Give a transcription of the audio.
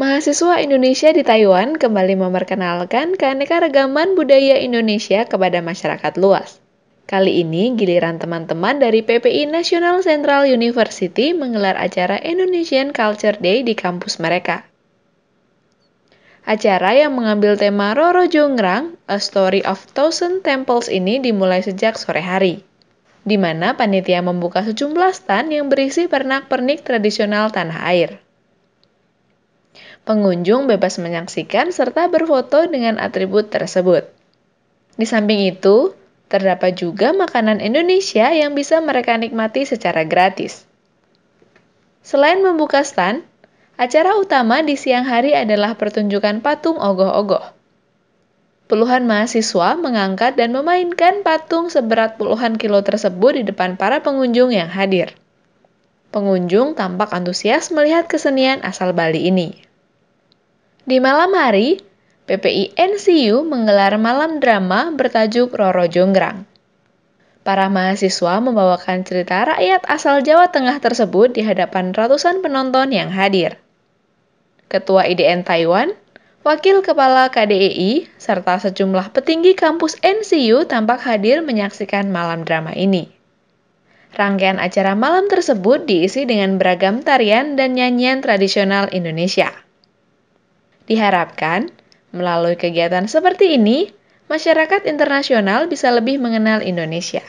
Mahasiswa Indonesia di Taiwan kembali memperkenalkan keanekaragaman budaya Indonesia kepada masyarakat luas. Kali ini giliran teman-teman dari PPI National Central University menggelar acara Indonesian Culture Day di kampus mereka. Acara yang mengambil tema Roro Jonggrang, A Story of Thousand Temples ini dimulai sejak sore hari, di mana panitia membuka sejumlah stan yang berisi pernak-pernik tradisional tanah air. Pengunjung bebas menyaksikan serta berfoto dengan atribut tersebut. Di samping itu, terdapat juga makanan Indonesia yang bisa mereka nikmati secara gratis. Selain membuka stand, acara utama di siang hari adalah pertunjukan patung ogoh-ogoh. Puluhan mahasiswa mengangkat dan memainkan patung seberat puluhan kilo tersebut di depan para pengunjung yang hadir. Pengunjung tampak antusias melihat kesenian asal Bali ini. Di malam hari, PPI NCU menggelar malam drama bertajuk Roro Jonggrang. Para mahasiswa membawakan cerita rakyat asal Jawa Tengah tersebut di hadapan ratusan penonton yang hadir. Ketua IDN Taiwan, Wakil Kepala KDEI, serta sejumlah petinggi kampus NCU tampak hadir menyaksikan malam drama ini. Rangkaian acara malam tersebut diisi dengan beragam tarian dan nyanyian tradisional Indonesia. Diharapkan, melalui kegiatan seperti ini, masyarakat internasional bisa lebih mengenal Indonesia.